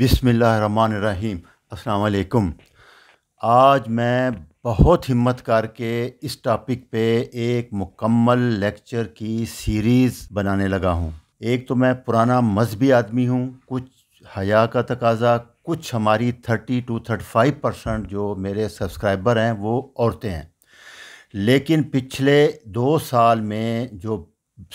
बिसमीम् अलकुम आज मैं बहुत हिम्मत करके इस टॉपिक पे एक मुकम्मल लेक्चर की सीरीज़ बनाने लगा हूँ एक तो मैं पुराना मजहबी आदमी हूँ कुछ हया का तकाजा कुछ हमारी thirty two thirty five percent जो मेरे सब्सक्राइबर हैं वो औरतें हैं लेकिन पिछले दो साल में जो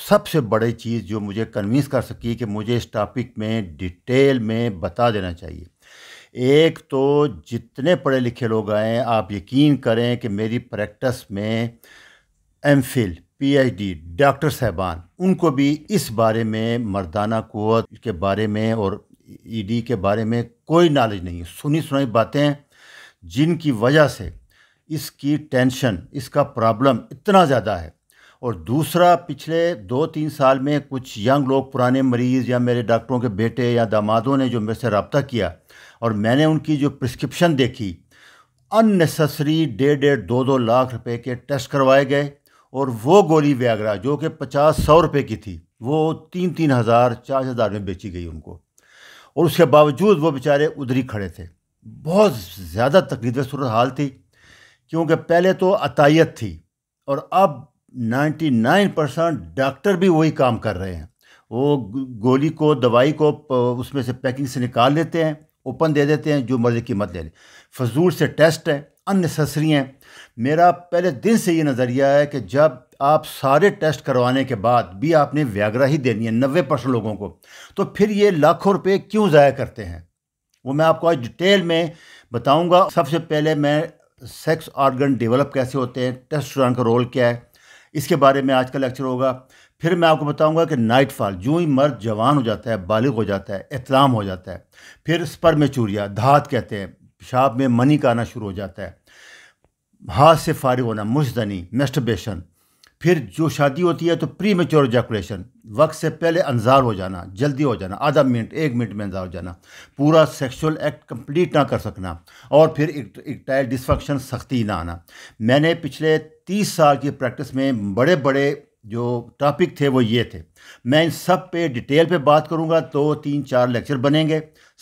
सबसे बड़ी चीज़ जो मुझे कन्विंस कर सकी कि मुझे इस टॉपिक में डिटेल में बता देना चाहिए एक तो जितने पढ़े लिखे लोग आए आप यकीन करें कि मेरी प्रैक्टिस में एम फिल पी डॉक्टर साहबान उनको भी इस बारे में मर्दाना कुत के बारे में और ईडी e के बारे में कोई नॉलेज नहीं है सुनी सुनाई बातें जिनकी वजह से इसकी टेंशन इसका प्रॉब्लम इतना ज़्यादा है और दूसरा पिछले दो तीन साल में कुछ यंग लोग पुराने मरीज़ या मेरे डॉक्टरों के बेटे या दामादों ने जो मेरे से रबता किया और मैंने उनकी जो प्रिस्क्रिप्शन देखी अननेसेसरी डेढ़ डेढ़ दो दो लाख रुपए के टेस्ट करवाए गए और वो गोली व्यागरा जो कि पचास सौ रुपये की थी वो तीन तीन हज़ार चार हज़ार में बेची गई उनको और उसके बावजूद वो बेचारे उधरी खड़े थे बहुत ज़्यादा तकलीफ सूरत हाल थी क्योंकि पहले तो अतायत थी और अब 99 परसेंट डॉक्टर भी वही काम कर रहे हैं वो गोली को दवाई को उसमें से पैकिंग से निकाल लेते हैं ओपन दे देते हैं जो मर्ज़ी कीमत ले लें फजूल से टेस्ट हैं अननेसेसरी हैं मेरा पहले दिन से ये नज़रिया है कि जब आप सारे टेस्ट करवाने के बाद भी आपने व्याग्रा ही देनी है नबे परसेंट लोगों को तो फिर ये लाखों रुपये क्यों ज़ाया करते हैं वो मैं आपको आज डिटेल में बताऊंगा सबसे पहले मैं सेक्स ऑर्गन डेवलप कैसे होते हैं टेस्ट का रोल क्या है इसके बारे में आज का लेक्चर होगा फिर मैं आपको बताऊंगा कि नाइट फॉल जो ही मर्द जवान हो जाता है बालिग हो जाता है इतलाम हो जाता है फिर स्पर में चूरिया धात कहते हैं पेशाब में मनी का आना शुरू हो जाता है हाथ से फारिग होना मुशदनी मेस्टबेशन फिर जो शादी होती है तो प्री मेच्योर जैकुलेशन वक्त से पहले अंजार हो जाना जल्दी हो जाना आधा मिनट एक मिनट में अंजार हो जाना पूरा सेक्सुअल एक्ट कंप्लीट ना कर सकना और फिर इक्टाइल डिस्फंक्शन सख्ती ना आना मैंने पिछले तीस साल की प्रैक्टिस में बड़े बड़े जो टॉपिक थे वो ये थे मैं इन सब पे डिटेल पे बात करूँगा तो तीन चार लेक्चर बनेंगे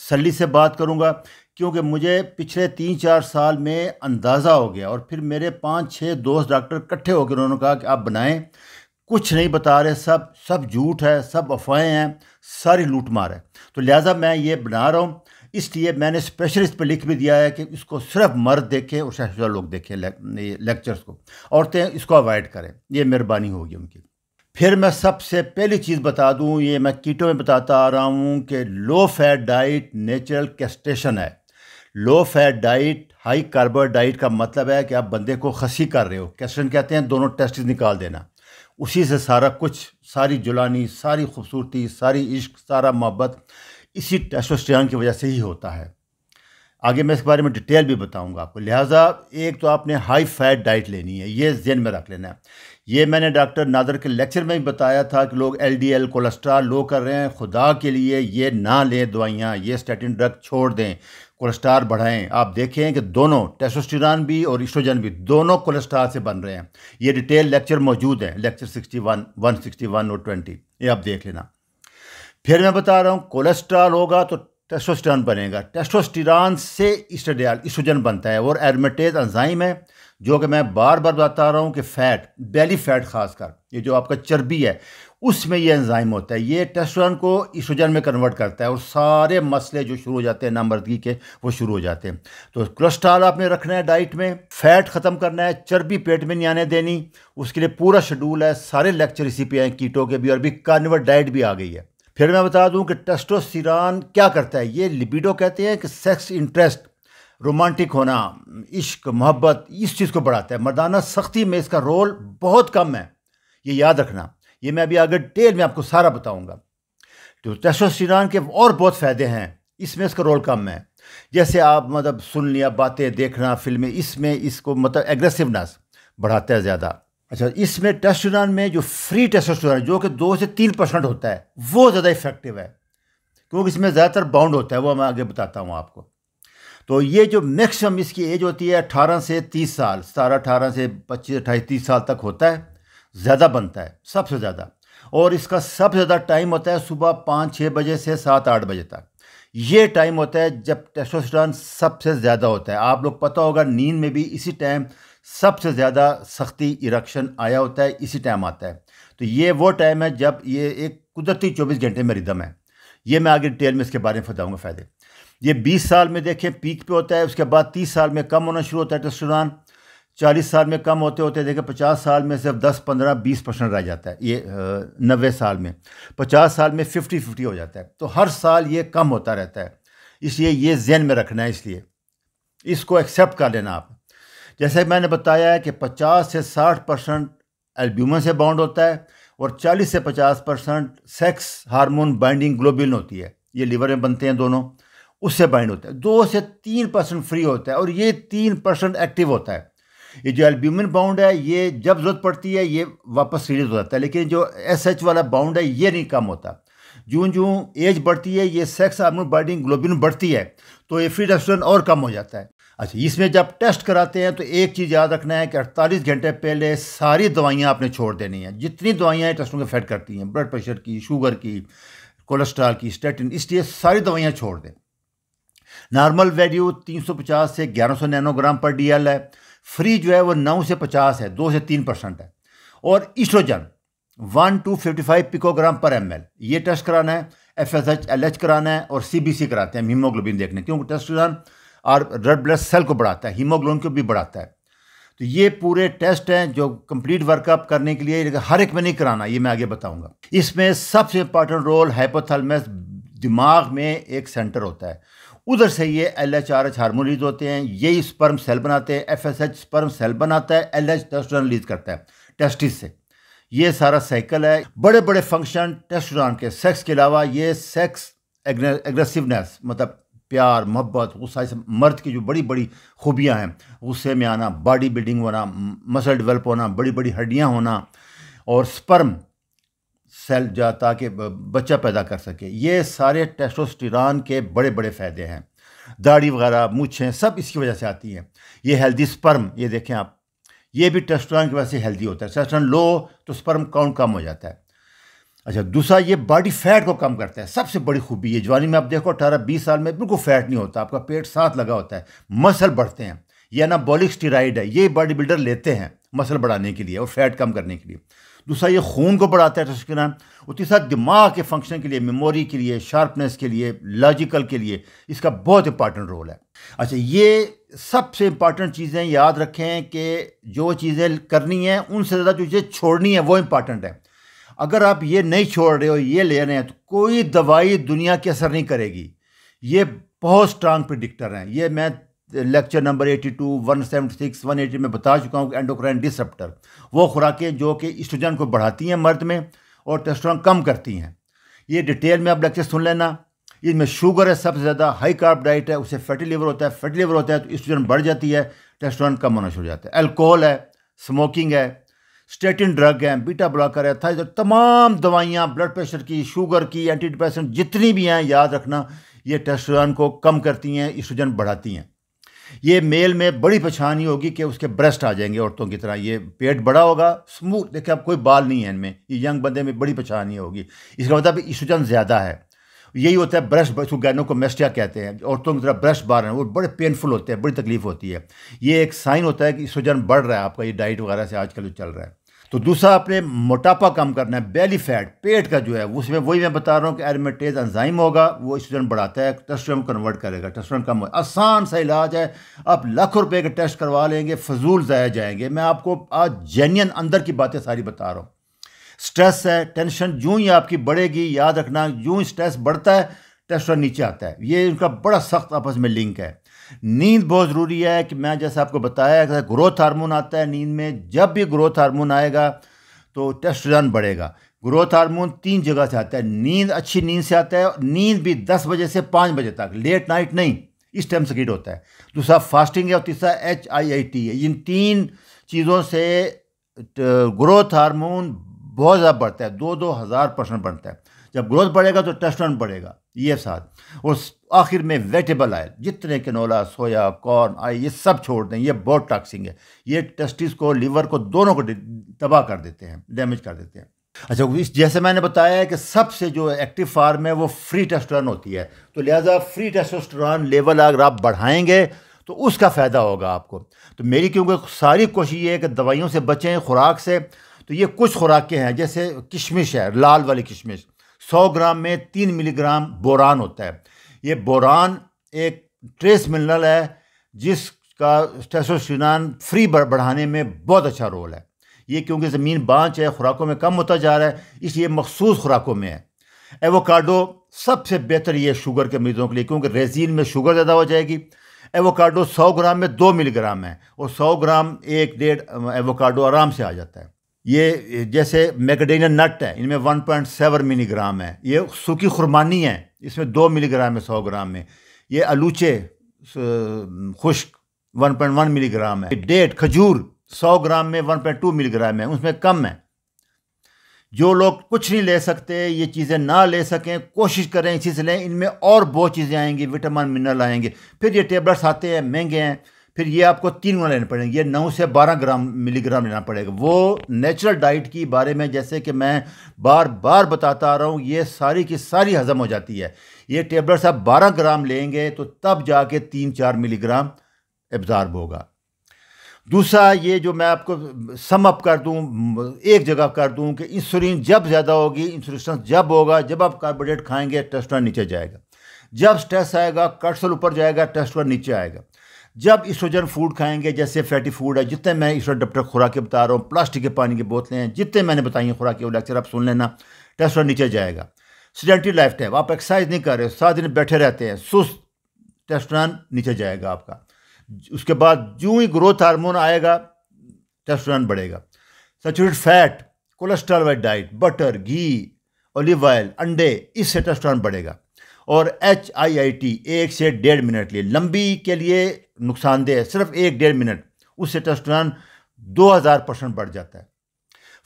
सली से बात करूँगा क्योंकि मुझे पिछले तीन चार साल में अंदाज़ा हो गया और फिर मेरे पाँच छः दोस्त डॉक्टर इकट्ठे हो गए उन्होंने कहा कि आप बनाएं कुछ नहीं बता रहे सब सब झूठ है सब अफवाहें हैं सारी लूट मार है तो लिहाजा मैं ये बना रहा हूँ इसलिए मैंने स्पेशलिस्ट पे पर लिख भी दिया है कि इसको सिर्फ मर्द देखें और शहशा लोग देखें लेक्चर्स को औरतें इसको अवॉइड करें ये मेहरबानी होगी उनकी फिर मैं सबसे पहली चीज़ बता दूं ये मैं कीटों में बताता आ रहा हूँ कि low fat diet natural castration है low fat diet high carbon diet का मतलब है कि आप बंदे को खसी कर रहे हो कैस्टेशन कहते हैं दोनों टेस्ट निकाल देना उसी से सारा कुछ सारी जुलानी सारी खूबसूरती सारी इश्क सारा मोहब्बत इसी टेस्टोस्टेरॉन की वजह से ही होता है आगे मैं इसके बारे में डिटेल भी बताऊंगा आपको लिहाजा एक तो आपने हाई फैट डाइट लेनी है ये जेन में रख लेना है ये मैंने डॉक्टर नादर के लेक्चर में भी बताया था कि लोग एलडीएल कोलेस्ट्रॉल लो कर रहे हैं खुदा के लिए ये ना लें दवाइयाँ ये स्टेटिन ड्रग छोड़ दें कोलेस्ट्रॉल बढ़ाएं आप देखें कि दोनों टेस्टोस्टेरॉन भी और इस्ट्रोजन भी दोनों कोलेस्ट्रॉल से बन रहे हैं ये डिटेल लेक्चर मौजूद हैं lecture sixty one one sixty one और ट्वेंटी ये आप देख लेना फिर मैं बता रहा हूँ कोलेस्ट्रॉल होगा तो टेस्टोस्टेरॉन बनेगा टेस्टोस्टेरॉन से इस्टेडियाल इस्ट्रोजन बनता है और एरमेटेज एंजाइम है जो कि मैं बार बार बता रहा हूँ कि फ़ैट बेली फ़ैट खासकर ये जो आपका चर्बी है उसमें ये एंजाइम होता है ये टेस्टोस्टेरॉन को इस्ट्रोजन में कन्वर्ट करता है और सारे मसले जो शुरू हो जाते हैं नामर्दगी के वो शुरू हो जाते हैं तो कोलेस्ट्रॉल आपने रखना है डाइट में फैट ख़त्म करना है चर्बी पेट में नहीं आने देनी उसके लिए पूरा शेड्यूल है सारे लेक्चर इसी पे हैं कीटो के भी और भी कार्निवर डाइट भी आ गई है फिर मैं बता दूं कि टेस्टोस्टिरॉन क्या करता है ये लिबिडो कहते हैं कि सेक्स इंटरेस्ट रोमांटिक होना इश्क मोहब्बत इस चीज़ को बढ़ाता है मर्दाना सख्ती में इसका रोल बहुत कम है ये याद रखना ये मैं अभी आगे डिटेल में आपको सारा बताऊंगा तो टेस्टोस्टेरॉन के और बहुत फ़ायदे हैं इसमें इसका रोल कम है जैसे आप मतलब सुन लिया बातें देखना फिल्में इसमें इसको मतलब एग्रेसिवनेस बढ़ाता है ज़्यादा अच्छा इसमें टेस्टोस्टेरोन में जो फ्री टेस्टोस्टेरोन जो कि दो से तीन परसेंट होता है वो ज़्यादा इफेक्टिव है क्योंकि इसमें ज़्यादातर बाउंड होता है वो मैं आगे बताता हूँ आपको तो ये जो मैक्सिमम इसकी एज होती है अठारह से तीस साल सतारह अठारह से पच्चीस अट्ठाईस तीस साल तक होता है ज़्यादा बनता है सबसे ज़्यादा और इसका सबसे ज़्यादा टाइम होता है सुबह पाँच छः बजे से सात आठ बजे तक ये टाइम होता है जब टेस्टोस्टेरोन सबसे ज़्यादा होता है आप लोग पता होगा नींद में भी इसी टाइम सबसे ज़्यादा सख्ती इरक्शन आया होता है इसी टाइम आता है तो ये वो टाइम है जब ये एक कुदरती चौबीस घंटे में रिदम है ये मैं आगे डिटेल में इसके बारे में बताऊँगा फ़ायदे ये बीस साल में देखें पीक पे होता है उसके बाद तीस साल में कम होना शुरू होता है टेस्टोस्टेरोन चालीस साल में कम होते होते देखें पचास साल में सिर्फ दस पंद्रह बीस परसेंट रह जाता है ये नबे साल में पचास साल में फिफ्टी फिफ्टी हो जाता है तो हर साल ये कम होता रहता है इसलिए ये जहन में रखना है इसलिए इसको एक्सेप्ट कर लेना आप जैसे मैंने बताया है कि 50 से 60 परसेंट एल्ब्यूमन से बाउंड होता है और 40 से 50 percent sex hormone binding globin होती है ये लीवर में बनते हैं दोनों उससे बाइंड होता है दो से तीन परसेंट फ्री होता है और ये तीन परसेंट एक्टिव होता है ये जो एल्ब्यूमिन बाउंड है ये जब ज़रूरत पड़ती है ये वापस रिलीज हो जाता है लेकिन जो एस एच वाला बाउंड है ये नहीं कम होता जो जो एज बढ़ती है ये सेक्स हार्मोन बाइंडिंग ग्लोबिन बढ़ती है तो ये फ्री रेस्टोरेंट और कम हो जाता है अच्छा इसमें जब टेस्ट कराते हैं तो एक चीज़ याद रखना है कि अड़तालीस घंटे पहले सारी दवाइयाँ आपने छोड़ देनी हैं जितनी दवाइयाँ टेस्टों को फैट करती हैं ब्लड प्रेशर की शुगर की कोलेस्ट्रॉल की स्टेटिन इसलिए सारी दवाइयाँ छोड़ दें नॉर्मल वैल्यू 350 से 1100 नैनोग्राम पर डी है फ्री जो है वो नौ से पचास है दो से तीन परसेंट है और oestrogen one two five picogram per ML ये टेस्ट कराना है F S H L H कराना है और सी बी सी कराते हैं हीमोग्लोबिन देखने क्योंकि टेस्ट कराना और रेड ब्लड सेल को बढ़ाता है हीमोग्लोन को भी बढ़ाता है तो ये पूरे टेस्ट हैं जो कंप्लीट वर्कअप करने के लिए हर एक में नहीं कराना ये मैं आगे बताऊंगा इसमें सबसे इंपॉर्टेंट रोल हाइपोथैलेमस दिमाग में एक सेंटर होता है उधर से ये L H R H hormone release होते हैं यही स्पर्म सेल बनाते हैं F S H sperm cell बनाता है एल एच टेस्टोन रिलीज करता है टेस्टिस से ये सारा साइकिल है बड़े बड़े फंक्शन टेस्टोन के सेक्स के अलावा ये सेक्स एग्रेसिवनेस मतलब प्यार मोहब्बत गुस्सा इस मर्द की जो बड़ी बड़ी खूबियाँ हैं गुस्से में आना बॉडी बिल्डिंग होना मसल डेवलप होना बड़ी बड़ी हड्डियाँ होना और स्पर्म सेल जा ताकि बच्चा पैदा कर सके ये सारे टेस्टोस्टिरान के बड़े बड़े फ़ायदे हैं दाढ़ी वगैरह मूछें सब इसकी वजह से आती हैं ये हेल्दी स्पर्म ये देखें आप ये भी टेस्टोस्टेरॉन की वजह से हेल्दी होता है टेस्टोस्टेरॉन लो तो स्पर्म काउंट कम हो जाता है अच्छा दूसरा ये बॉडी फैट को कम करता है सबसे बड़ी खूबी ये जवानी में आप देखो अठारह बीस साल में बिल्कुल फैट नहीं होता आपका पेट साथ लगा होता है मसल बढ़ते हैं ये अनाबॉलिक स्टीराइड है ये बॉडी बिल्डर लेते हैं मसल बढ़ाने के लिए और फैट कम करने के लिए दूसरा ये खून को बढ़ाता है टस्करान तो और तीसरा दिमाग के फंक्शन के लिए मेमोरी के लिए शार्पनेस के लिए लॉजिकल के लिए इसका बहुत इंपॉर्टेंट रोल है अच्छा ये सबसे इंपॉर्टेंट चीज़ें याद रखें कि जो चीज़ें करनी हैं उनसे ज़्यादा जो चीज़ें छोड़नी है वो इंपॉर्टेंट है अगर आप ये नहीं छोड़ रहे हो ये ले रहे हैं तो कोई दवाई दुनिया के असर नहीं करेगी ये बहुत स्ट्रांग प्रिडिक्टर हैं ये मैं लेक्चर नंबर 82, 176, 180 में बता चुका हूँ एंडोक्राइन डिसप्टर वो खुराकें जो कि स्ट्रोजन को बढ़ाती हैं मर्द में और टेस्ट्रॉन कम करती हैं ये डिटेल में आप लेक्चर सुन लेना इसमें शुगर है सबसे ज़्यादा हाई कार्ब डाइट है उससे फैटी लीवर होता है फैटी लीवर होता है तो स्ट्रोजन बढ़ जाती है टेस्ट्रॉन कम होना शुरू हो जाता है एल्कोहल है स्मोकिंग है स्टेटिन ड्रग हैं बीटा ब्लॉकर है इधर तमाम दवाइयाँ ब्लड प्रेशर की शुगर की एंटी डिप्रेशन जितनी भी हैं याद रखना ये टेस्टोजन को कम करती हैं ईस्ट्रोजन बढ़ाती हैं ये मेल में बड़ी परेशानी होगी कि उसके ब्रेस्ट आ जाएंगे औरतों की तरह ये पेट बड़ा होगा स्मूथ देखिए अब कोई बाल नहीं है इनमें ये यंग बंदे में बड़ी परेशानी होगी इसका मतलब ईस्ट्रोजन ज़्यादा है यही होता है ब्रश गैनो को मेस्टिया कहते हैं औरतों की तरफ ब्रश बार हैं वो बड़े पेनफुल होते हैं बड़ी तकलीफ होती है ये एक साइन होता है कि सुजन बढ़ रहा है आपका ये डाइट वगैरह से आजकल जो चल रहा है तो दूसरा आपने मोटापा कम करना है बेली फैट पेट का जो है उसमें वही मैं बता रहा हूँ कि एरमेटेज एंजाइम होगा वो स्टूडेंट बढ़ाता है टेस्टोस्टेरोन कन्वर्ट करेगा टेस्टोस्टेरोन कम होगा आसान सा इलाज है आप लाख रुपए के टेस्ट करवा लेंगे फजूल ज़ाया जाएंगे मैं आपको आज जेन्यन अंदर की बातें सारी बता रहा हूँ स्ट्रेस है टेंशन जो ही आपकी बढ़ेगी याद रखना ही स्ट्रेस बढ़ता है टेस्टोस्टेरोन नीचे आता है ये उनका बड़ा सख्त आपस में लिंक है नींद बहुत ज़रूरी है कि मैं जैसे आपको बताया कि ग्रोथ हार्मोन आता है नींद में जब भी ग्रोथ हार्मोन आएगा तो टेस्टोस्टेरोन बढ़ेगा ग्रोथ हार्मोन तीन जगह से आता है नींद अच्छी नींद से आता है नींद भी दस बजे से पाँच बजे तक लेट नाइट नहीं इस टाइम से सक्रिड होता है दूसरा फास्टिंग है और तीसरा एच आई आई टी है इन तीन चीज़ों से ग्रोथ हार्मोन बहुत ज़्यादा बढ़ता है दो दो हज़ार परसेंट बढ़ता है जब ग्रोथ बढ़ेगा तो टेस्टोन बढ़ेगा ये साथ और आखिर में वेजिटेबल आयल जितने कैनोला सोया कॉर्न आई ये सब छोड़ दें ये बहुत टॉक्सिंग है ये टेस्टिस को लीवर को दोनों को तबाह कर देते हैं डैमेज कर देते हैं अच्छा इस जैसे मैंने बताया कि सबसे जो एक्टिव फार्म है वो फ्री टेस्टोस्टेरोन होती है तो लिहाजा फ्री टेस्टोस्टेरोन लेवल अगर आप बढ़ाएंगे तो उसका फ़ायदा होगा आपको तो मेरी क्योंकि सारी कोशिश ये है कि दवाइयों से बचें खुराक से तो ये कुछ खुराकें हैं जैसे किशमिश है लाल वाली किशमिश 100 ग्राम में 3 मिलीग्राम बोरान होता है ये बोरान एक ट्रेस मिनरल है जिसका टेस्टोस्टेरोन फ्री बढ़ाने में बहुत अच्छा रोल है ये क्योंकि ज़मीन बाँच है खुराकों में कम होता जा रहा है इसलिए मखसूस खुराकों में है एवोकाडो सबसे बेहतर ये शुगर के मरीज़ों के लिए क्योंकि रेजीन में शुगर ज़्यादा हो जाएगी एवोकाडो 100 ग्राम में 2 मिलीग्राम है और 100 ग्राम एक डेढ़ एवोकाडो आराम से आ जाता है ये जैसे मैकडेनिया नट है इनमें 1.7 मिलीग्राम है ये सूखी खुरमानी है इसमें दो मिलीग्राम है सौ ग्राम में ये आलूचे खुश्क 1.1 मिलीग्राम है डेट खजूर 100 ग्राम में 1.2 मिलीग्राम है उसमें कम है जो लोग कुछ नहीं ले सकते ये चीज़ें ना ले सकें कोशिश करें इसी से लें इनमें और बहुत चीज़ें आएंगी विटामिन मिनरल आएंगे फिर ये टेबलेट्स आते हैं महंगे हैं फिर ये आपको तीन गुना लेने पड़ेंगे ये नौ से बारह ग्राम मिलीग्राम लेना पड़ेगा वो नेचुरल डाइट की बारे में जैसे कि मैं बार बार बताता आ रहा हूँ ये सारी की सारी हज़म हो जाती है ये टेबलेट्स आप बारह ग्राम लेंगे तो तब जाके तीन चार मिलीग्राम एब्ज़ार्ब होगा दूसरा ये जो मैं आपको सम अप कर दूँ एक जगह कर दूँ कि इंसुलिन जब ज़्यादा होगी इंसुलिन जब होगा जब आप कार्बोहाइड्रेट खाएंगे टेस्ट नीचे जाएगा जब स्ट्रेस आएगा कर्सल ऊपर जाएगा टेस्ट नीचे आएगा जब इस्ट्रोजन फूड खाएंगे जैसे फैटी फूड है जितने मैं इस डॉक्टर खुराकें बता रहा हूँ प्लास्टिक के पानी की बोतलें हैं जितने मैंने बताई हैं खुराकें वो लेक्चर आप सुन लेना टेस्ट नीचे जाएगा सीडेंटी लाइफ टाइम आप एक्सरसाइज नहीं कर रहे हो सात दिन बैठे रहते हैं सुस्त टेस्टोरान नीचे जाएगा आपका उसके बाद जो ही ग्रोथ हार्मोन आएगा टेस्टोरान बढ़ेगा सेचुरेट फैट कोलेस्ट्रॉल वाइड डाइट बटर घी ऑलिव ऑयल अंडे इससे टेस्टोरान बढ़ेगा और एच आई आई टी एक से डेढ़ मिनट लिए लंबी के लिए नुकसानदेह है सिर्फ एक डेढ़ मिनट उससे दो हज़ार परसेंट बढ़ जाता है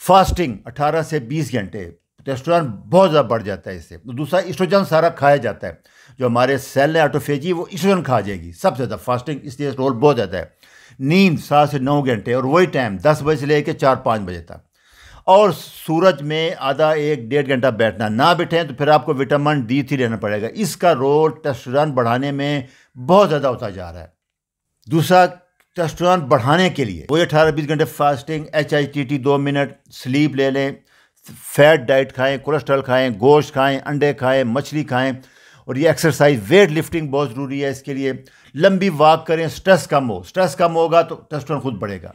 फास्टिंग अठारह से बीस घंटे टेस्टोरान बहुत ज़्यादा बढ़ जाता है इससे तो दूसरा इस्ट्रोजन सारा खाया जाता है जो हमारे सेल है ऑटोफेजी वो इस्ट्रोजन खा जाएगी सबसे ज़्यादा फास्टिंग इसलिए रोल बहुत ज़्यादा है नींद सात से नौ घंटे और वही टाइम दस बजे से लेकर चार पाँच बजे तक और सूरज में आधा एक डेढ़ घंटा बैठना ना बैठें तो फिर आपको विटामिन डी थ्री लेना पड़ेगा इसका रोल टेस्टोस्टेरोन बढ़ाने में बहुत ज़्यादा होता जा रहा है दूसरा टेस्टोस्टेरोन बढ़ाने के लिए वो अठारह बीस घंटे fasting H I T T दो मिनट स्लीप ले लें फैट डाइट खाएं कोलेस्ट्रॉल खाएं गोश्त खाएं अंडे खाएं मछली खाएं और ये एक्सरसाइज वेट लिफ्टिंग बहुत ज़रूरी है इसके लिए लंबी वॉक करें स्ट्रेस कम हो स्ट्रेस कम होगा तो टेस्टोस्टेरोन खुद बढ़ेगा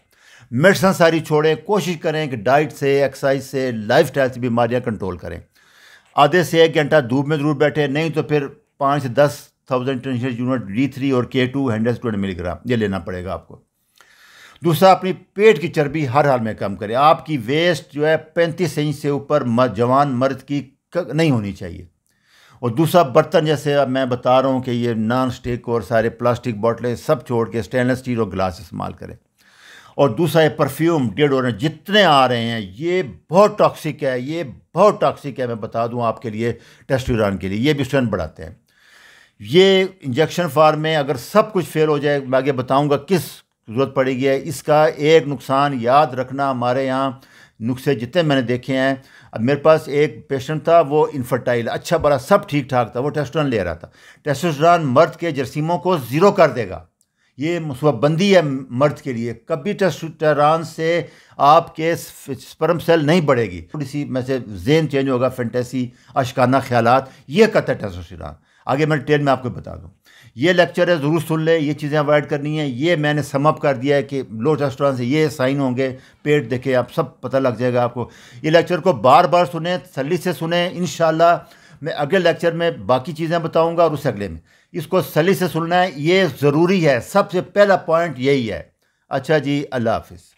मेडिसन सारी छोड़ें कोशिश करें कि डाइट से एक्सरसाइज से लाइफ स्टाइल से बीमारियाँ कंट्रोल करें आधे से एक घंटा धूप में ज़रूर बैठे नहीं तो फिर पाँच से दस थाउजेंड टेंशन यूनिट डी थ्री और K two hundred twenty milligram ये लेना पड़ेगा आपको दूसरा अपनी पेट की चर्बी हर हाल में कम करें आपकी वेस्ट जो है पैंतीस इंच से ऊपर जवान मर्द की नहीं होनी चाहिए और दूसरा बर्तन जैसे अब मैं बता रहा हूँ कि ये नॉन स्टिक और सारे प्लास्टिक बॉटलें सब छोड़ के स्टेनलेस स्टील और ग्लास इस्तेमाल करें और दूसरा ये परफ्यूम डेढ़ जितने आ रहे हैं ये बहुत टॉक्सिक है ये बहुत टॉक्सिक है मैं बता दूं आपके लिए यूरान के लिए ये भी स्ट्रेंथ बढ़ाते हैं ये इंजेक्शन फार्म में अगर सब कुछ फेल हो जाए मैं आगे बताऊँगा किस ज़रूरत पड़ेगी है इसका एक नुकसान याद रखना हमारे यहाँ नुस्खे जितने मैंने देखे हैं अब मेरे पास एक पेशेंट था वो इनफर्टाइल अच्छा बड़ा सब ठीक ठाक था वो टेस्टोरान ले रहा था टेस्टोस्टेरोन मर्द के जरसीमों को ज़ीरो कर देगा ये मुसबबंदी है मर्द के लिए कभी टेस्टरान से आपके स्पर्म सेल नहीं बढ़ेगी थोड़ी सी में से जेन चेंज होगा फैंटेसी अशकाना ख्याल ये कहता है टेस्टोस्टेरॉन आगे मैं डिटेल में आपको बता दूँ ये लेक्चर है ज़रूर सुन ले ये चीज़ें अवॉइड करनी है ये मैंने समअप कर दिया है कि लो टेस्टोस्टेरॉन से ये साइन होंगे पेट देखे आप सब पता लग जाएगा आपको ये लेक्चर को बार बार सुने तसली से सुने इन मैं अगले लेक्चर में बाकी चीज़ें बताऊँगा और उससे अगले में इसको सली से सुनना है ये ज़रूरी है सबसे पहला पॉइंट यही है अच्छा जी अल्लाह हाफिज़